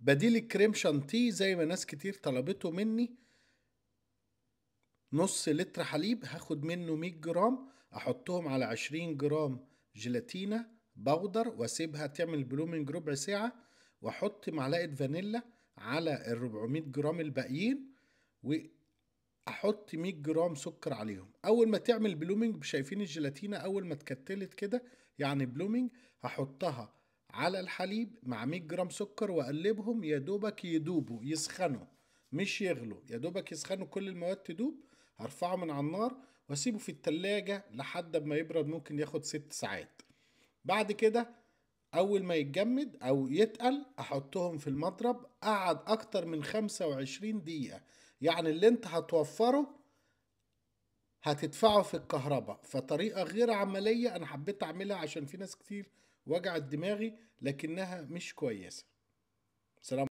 بديل الكريم شانتيه زي ما ناس كتير طلبته مني نص لتر حليب هاخد منه 100 جرام احطهم على 20 جرام جيلاتينا بودر واسيبها تعمل بلومنج ربع ساعة واحط معلقة فانيلا على ال 400 جرام الباقيين واحط 100 جرام سكر عليهم اول ما تعمل بلومنج شايفين الجيلاتينا اول ما اتكتلت كده يعني بلومنج هحطها على الحليب مع 100 جرام سكر واقلبهم يا دوبك يدوبوا يسخنوا مش يغلوا يا دوبك يسخنوا كل المواد تدوب هرفعه من على النار واسيبه في التلاجة لحد ما يبرد ممكن ياخد ست ساعات بعد كده اول ما يتجمد او يتقل احطهم في المضرب قعد اكتر من 25 دقيقة يعني اللي انت هتوفره هتدفعه في الكهرباء فطريقة غير عملية انا حبيت اعملها عشان في ناس كتير وجعت دماغي لكنها مش كويسة سلام